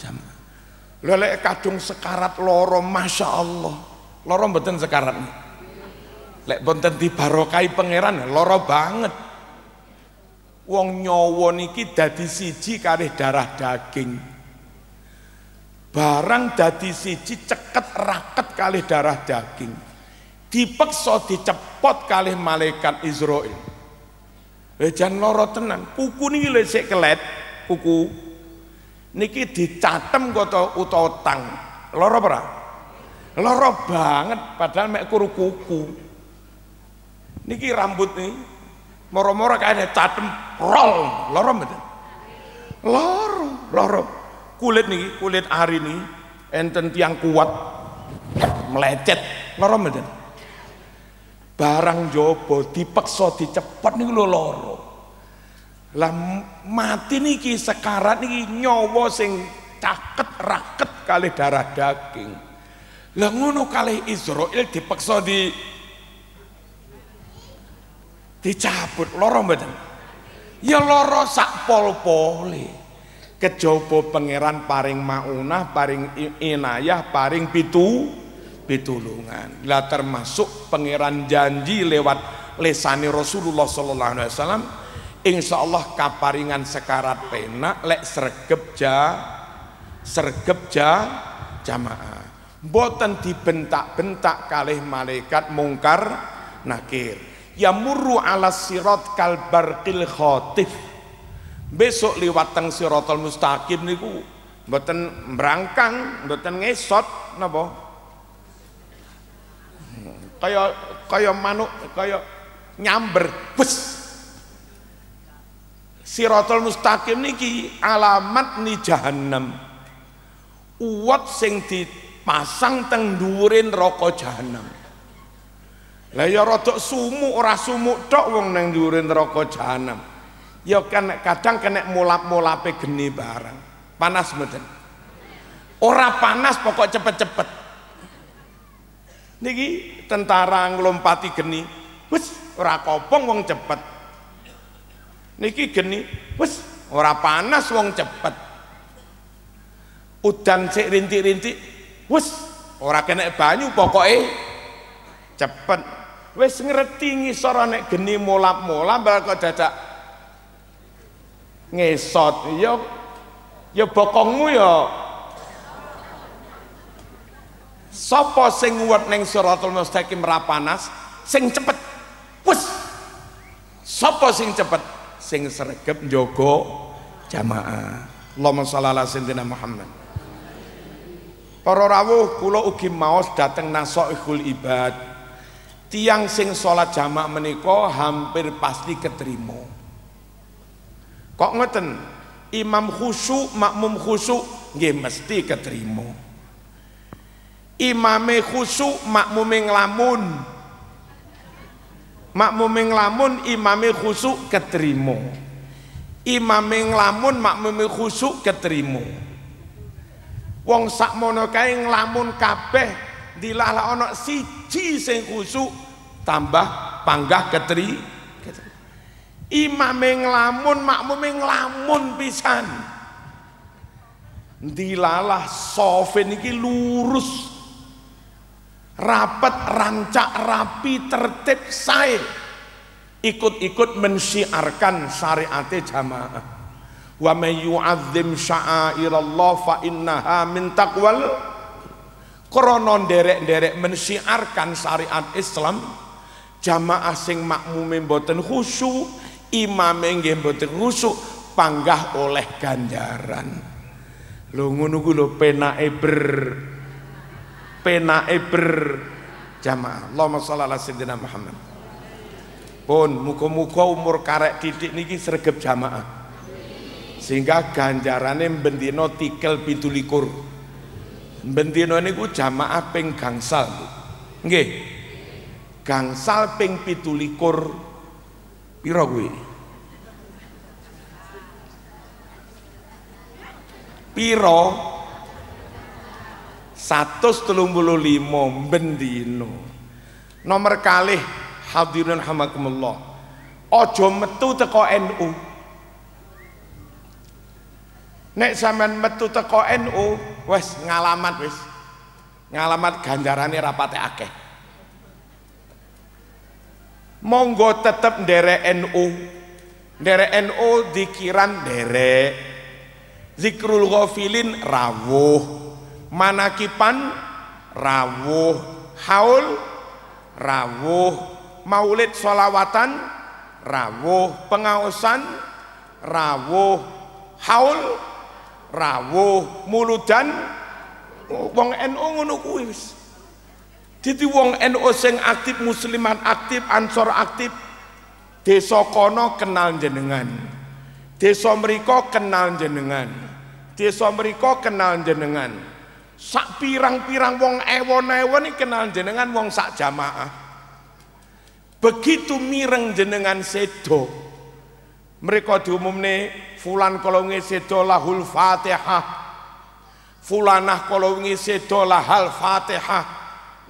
jamaah. Lelek kadung sekarat loro masya Allah. Loro beten sekarat. Lek benten di barokai pangeran loro banget. Wong nyowo niki dadi siji kareh darah daging. Barang dadi siji ceket raket kalih darah daging. Dipeksa dicepot kalih malaikat Israel. Lejan loro tenan, kuku niki lesek kelet, kuku niki dicatem kota utawa tang loro ora loro banget padahal mek kuru kuku niki rambut nih moro-moro kayaknya catem rol, loro mboten loro loro kulit niki kulit hari ini, enten tiang kuat melecet loro mboten barang jopo dipeksa dicepet niku lho loro lah mati niki sekarat niki nyowo sing caket raket kali darah daging. Lah ngono kali Israel dipaksa di dicabut loro mboten. Ya loro sak pol-pole. Kejaba pangeran paring maunah, paring inayah, paring pitu pitulungan. Lah termasuk pangeran janji lewat lesani Rasulullah sallallahu alaihi wasallam Insya Allah kaparingan sekarat penak lek sergep ja sergep ja jamaah boten dibentak-bentak kalih malaikat mungkar nakir ya muru ala sirat kal khotif besok liwat teng siratal mustaqim niku boten merangkang boten ngesot napa kaya kaya manuk kaya nyamber wes Sirotol mustaqim niki alamat ni jahanam, Uwat sing dipasang teng dhuwurin neraka jahanam. Lah ya rodok sumuk ora sumuk tok wong nang dhuwurin neraka jahanam. Ya kan kadang kena mulap-mulape geni barang. Panas mboten? Ora panas pokok cepet-cepet. Niki tentara ngelompati geni. Wis ora kopong wong cepet. niki geni wis ora panas wong cepet udan cek rintik-rintik wis ora kena banyu pokoknya cepet wis ngerti ngisor nek geni mulap-mulap bar kok dadak ngesot ya ya bokongmu ya Sopo sing nguwet ning siratul mustaqim ra panas sing cepet wis Sopo sing cepet sing sergap njogo jamaah Allahumma shalli ala sayyidina Muhammad Para rawuh kula ugi maos dateng nasoihul ibad tiang sing sholat jamak meniko hampir pasti keterima kok ngeten imam khusyuk makmum khusyuk nggih mesti keterima imame khusyuk makmume nglamun makmume nglamun imame khusyuk katrimo imame nglamun makmume khusyuk katrimo wong sakmono kae nglamun kabeh dilalah ana siji sing khusyuk tambah panggah kateri imame nglamun makmume nglamun pisan dilalah sofen iki lurus rapat, rancak, rapi, tertib, sae. Ikut-ikut mensiarkan syariat jamaah. Wa may yu'azzim sya'airallah fa innaha min taqwal krana nderek-nderek mensiarkan syariat Islam jamaah sing makmume mboten khusyuk imame nggih mboten khusyuk panggah oleh ganjaran lho ngono ku lho penake ber penae berjamaah Allahumma sholli ala sayyidina Muhammad pun muka-muka umur karek titik niki sregep jamaah sehingga ganjarane bendino tikel pitulikur bendino niku jamaah ping gangsal nggih gangsal ping piro kuwi piro satus telung puluh limo bendino nomor kali hadirin hamakumullah ojo metu teko NU nek sampean metu teko NU wes ngalamat wes ngalamat ganjarannya rapate akeh monggo tetep dere NU dere NU dikiran dere, zikrul ghafilin rawuh manakipan rawuh haul rawuh maulid solawatan rawuh pengaosan rawuh haul rawuh muludan wong NU ngono kuwi wis dadi wong NU sing aktif musliman aktif ansor aktif desa kono kenal jenengan desa mriko kenal jenengan desa mriko kenal jenengan sak pirang-pirang wong ewon-ewon kenal jenengan wong sak jamaah begitu mireng jenengan sedo mereka diumumne fulan kolonge sedo lahul fatihah fulanah kolonge sedo lahal fatihah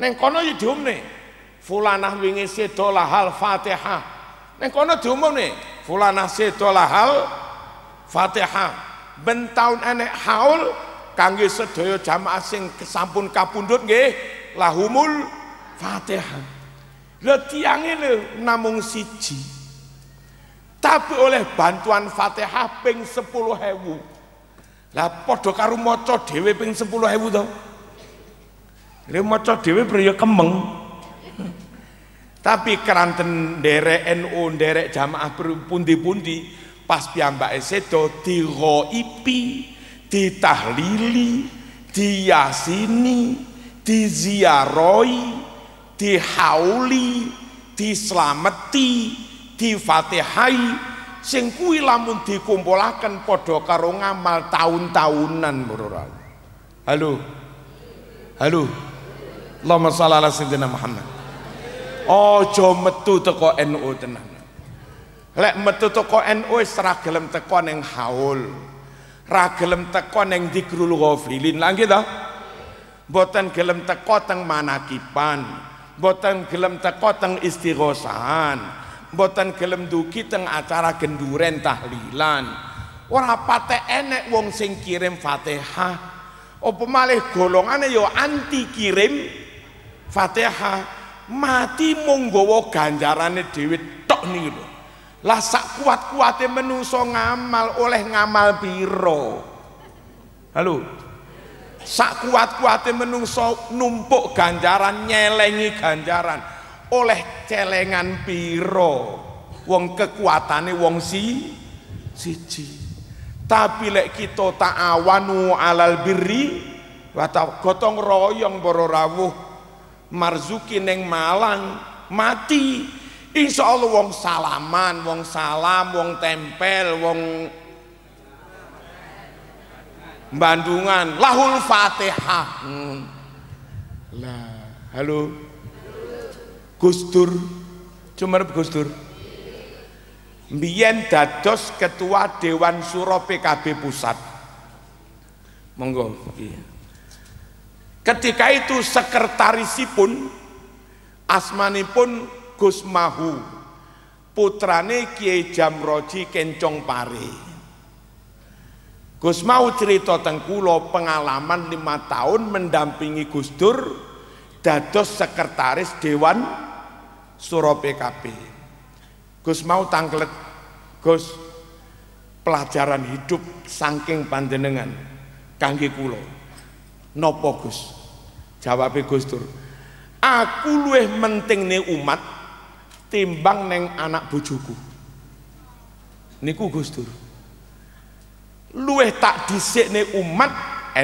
neng kono ya fulanah wingi sedo lahal fatihah neng kono diumumne fulanah sedo lahal fatihah bentahun enek haul kangge sedaya jamaah sing sampun kapundhut nggih lahumul fatihah lho tiange namung siji tapi oleh bantuan fatihah ping sepuluh hewu lah podo karu moco dewe ping sepuluh hewu tau lho moco dewe pria kemeng tapi keranten derek NU derek jamaah pundi-pundi pas piambak esedo tiho ipi ditahlili, diyasini, diziaroi, dihauli, diselameti, difatihai, sing kuwi lamun dikumpulaken padha karo ngamal taun-taunan Bro. Halo. Halo. Allahumma shalli ala sayyidina Muhammad. Aja metu teko NU tenan. Lek metu teko NU wis ra gelem teko ning haul ra gelem teko ning dzikrul ghafilin lha nggih to mboten gelem teko teng manakipan mboten gelem teko teng istighosahan mboten gelem duki teng acara genduren tahlilan ora pate enek wong sing kirim Fatihah apa malih golongane yo ya anti kirim Fatihah mati mung gawa ganjarane dhewe tok niku lah sak kuat kuatnya menungso ngamal oleh ngamal piro. Halo. Sak kuat kuatnya menungso numpuk ganjaran nyelengi ganjaran oleh celengan piro. Wong kekuatane wong si siji. Tapi lek kita tak awanu alal birri wa gotong royong para rawuh marzuki neng Malang mati Insya Allah wong salaman, wong salam, wong tempel, wong Bandungan, lahul fatihah. Hmm. Lah, halo. Gustur, cuma Gustur. Mbien dados ketua Dewan Suro PKB Pusat. Monggo. Iya. Ketika itu sekretarisipun asmanipun Gus Mahu putrane Kiai Jamroji Kencong Pare Gus Mahu cerita tentang kula pengalaman lima tahun mendampingi Gus Dur dados sekretaris Dewan Suro PKP Gus Mahu tangklet Gus pelajaran hidup saking panjenengan kangge kulo nopo Gus jawabe Gus Dur aku menteng mentingne umat timbang neng anak bujuku, niku Gus Dur luweh tak disik nih umat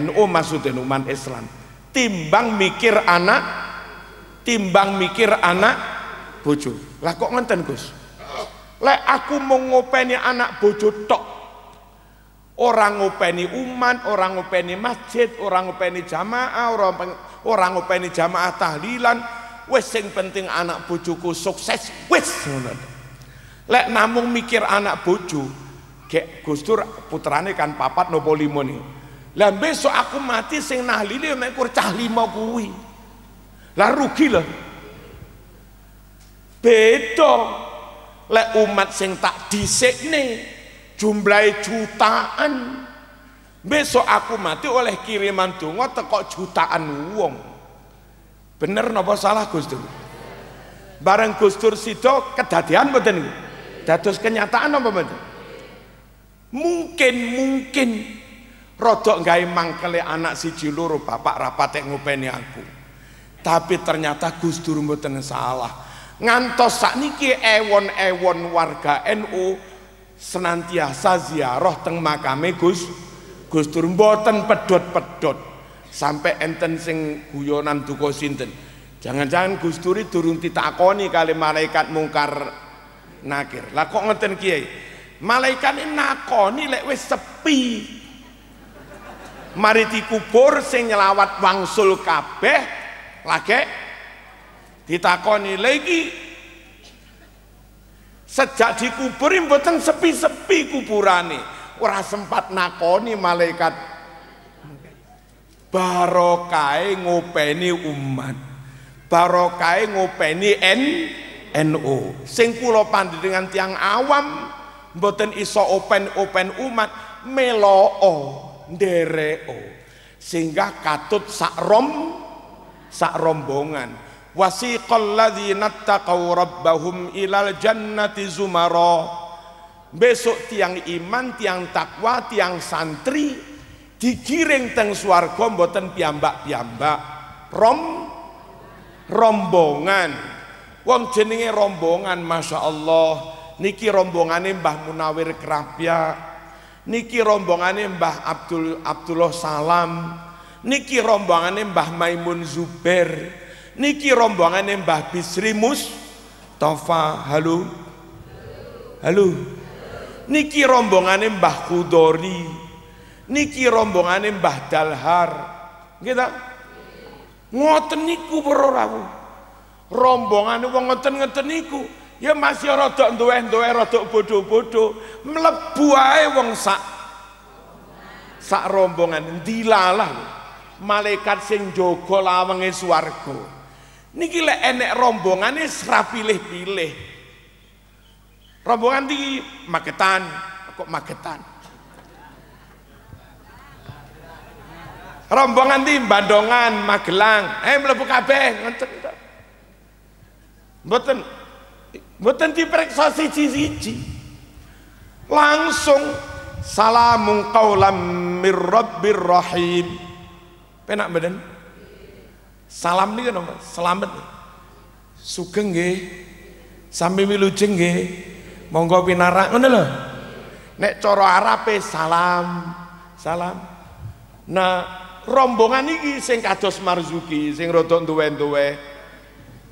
NU maksudnya umat Islam timbang mikir anak timbang mikir anak bojo lah kok ngenten Gus lek aku mau ngopeni anak bojo tok orang ngopeni umat orang ngopeni masjid orang ngopeni jamaah orang orang ngopeni jamaah tahlilan wis sing penting anak bojoku sukses wis ngono lek namung mikir anak bojo gek Gustur putrane kan papat nopo limo nih lah besok aku mati sing nahlili mengkur cah limo kuwi lah rugi lah beda lek umat sing tak nih jumlah jutaan besok aku mati oleh kiriman donga tekok jutaan wong Bener napa salah Gus Dur? Bareng Gus Dur Sido kedadian mboten niku. Dados kenyataan napa mboten? Mungkin mungkin rodok emang mangkele anak si loro bapak rapat rapatek ngopeni aku. Tapi ternyata Gus Gustur mboten salah. Ngantos sakniki ewon-ewon warga NU senantiasa ziarah teng makame Gus Gus Dur mboten pedot-pedot sampai enten sing guyonan duka sinten jangan-jangan Gus Duri durung ditakoni kali malaikat mungkar nakir lah kok ngeten kiai malaikat ini nakoni lek wis sepi mari dikubur sing nyelawat wangsul kabeh lagi ditakoni lagi sejak dikubur mboten sepi-sepi kuburane ora sempat nakoni malaikat barokai ngopeni umat barokai ngopeni N NU sing kula dengan tiang awam mboten iso open open umat melo meloo o sehingga katut sak rom sak rombongan wasiqal ladzina taqaw rabbahum ilal jannati zumara besok tiang iman tiang takwa tiang santri digiring teng swarga mboten piambak piambak rom rombongan wong jenenge rombongan Masya Allah niki rombongane Mbah Munawir Kerapia niki rombongane Mbah Abdul Abdullah Salam niki rombongane Mbah Maimun Zuber niki rombongane Mbah Bisri Tofa halo halo niki rombongane Mbah Kudori niki rombongane Mbah Dalhar kita ngoten niku weruh rombongan wong ngoten-ngoten niku ya masih rodok duwe-duwe rodok bodoh-bodoh mlebu ae wong sak sak rombongan dilalah malaikat sing jaga lawenge swarga niki lek enek rombongane serah pilih-pilih rombongan di Magetan kok Magetan rombongan di Bandongan, Magelang, eh mlebu kabeh ngoten to. Mboten mboten diperiksa siji-siji. Langsung salamun qaulam mir rabbir rahim. Penak mboten? Salam niku napa? Selamat. Sugeng nggih. Sami wilujeng nggih. Monggo pinarak ngono lho. Nek cara Arabe salam, salam. Nah, rombongan iki sing kados Marzuki sing rodok duwe-duwe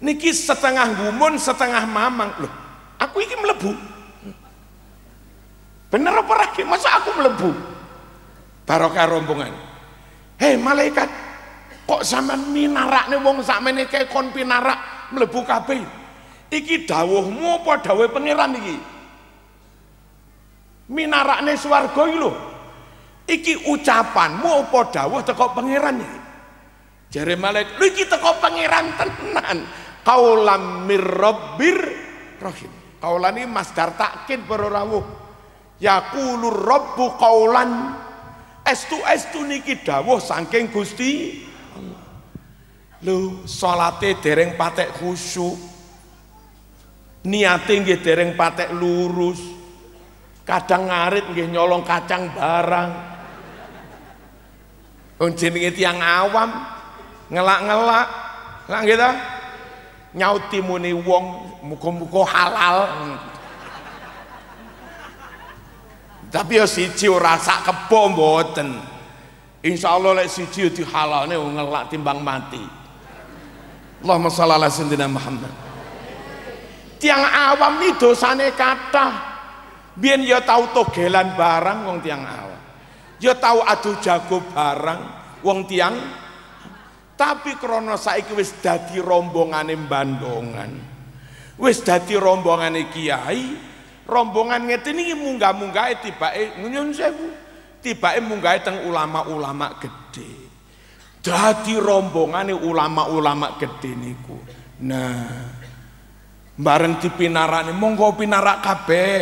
niki setengah gumun setengah mamang loh aku iki melebu bener apa lagi masa aku melebu barokah rombongan hei malaikat kok zaman minarak nih wong sakmene kayak kon pinarak melebu kabeh iki dawuhmu apa dawuh pangeran iki minarakne swarga iki lho Iki ucapanmu apa dawuh teko pangeran iki? Jare malaikat, "Lho iki teko pangeran tenan." Kaulam mirrabbir rahim. Kaulan iki masdar takin para rawuh. Yaqulur rabbu kaulan estu estu niki dawuh saking Gusti Allah. Lho, salate dereng patek khusyuk. Niate nggih dereng patek lurus. Kadang ngarit nggih nyolong kacang barang. Wong oh, jenenge tiyang awam ngelak-ngelak. Lah nggih ta? Nyauti muni wong muga-muga halal. Hmm. Tapi ya siji ora sak kebo mboten. Insyaallah lek siji ya dihalalne wong oh, ngelak timbang mati. Allahumma shalli ala sayyidina Muhammad. Tiang awam ini dosane kathah. Biyen dia ya tau togelan barang wong tiang awam. Ya tahu aduh jago barang wong tiang tapi krono saiki wis dadi rombongane bandongan. Wis dadi rombongane kiai, rombongan ngeten iki munggah-munggahe tibake nyun sewu. Tibake munggahe teng ulama-ulama gede. Dadi rombongane ulama-ulama gede niku. Nah, bareng dipinarani monggo pinarak kabeh.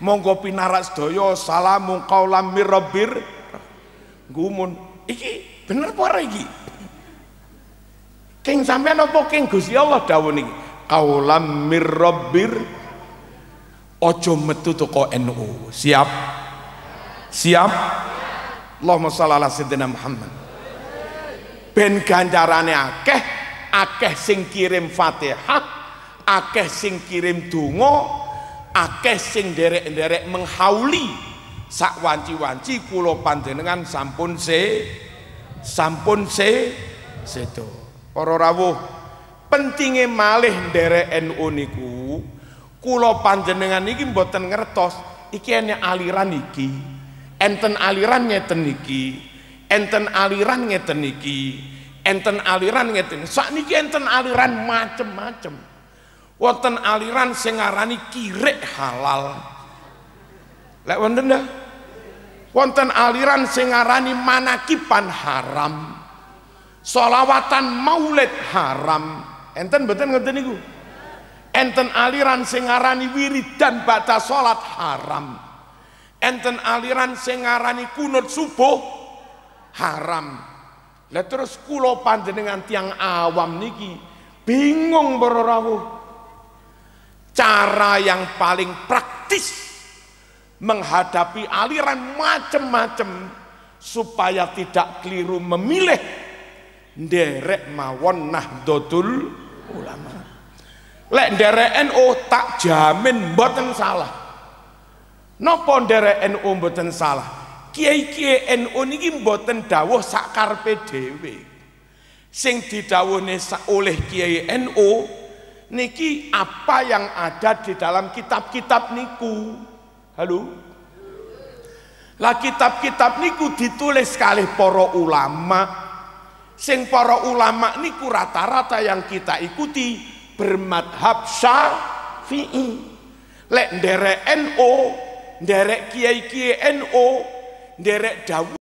Monggo pinarak sedaya salamun qaulam mir rabbir gumun iki bener apa ora iki king sampean apa king Gusti Allah dawuh niki kaulam mirrabbir ojo metu toko NU siap siap Allahumma sholli ala sayyidina Muhammad ben ganjarane akeh akeh sing kirim Fatihah akeh sing kirim donga akeh sing derek-derek menghauli sak wanci-wanci kula panjenengan sampun se sampun se sedo para rawuh pentinge malih nderek NU niku kula panjenengan iki mboten ngertos iki ene aliran iki enten aliran ngeten iki enten aliran ngeten iki enten aliran ngeten sakniki enten aliran macem-macem wonten aliran sing ngarani kirik halal lek wonten wonten aliran sing manakipan haram solawatan maulid haram enten beten ngeten niku enten aliran sing wirid wiridan baca salat haram enten aliran sing ngarani kunut subuh haram lah terus kula panjenengan tiang awam niki bingung berorau cara yang paling praktis menghadapi aliran macam-macam supaya tidak keliru memilih derek mawon nahdlatul ulama. Lek derek NU tak jamin mboten salah. Napa derek NU mboten salah? Kiai-kiai NU niki mboten dawuh sakar pdw Sing didawuhne oleh Kiai NU niki apa yang ada di dalam kitab-kitab niku. Halo? Lah kitab-kitab niku ditulis sekali para ulama. Sing para ulama niku rata-rata yang kita ikuti bermadhab Syafi'i. Lek nderek NO, nderek kiai-kiai NO, nderek dawuh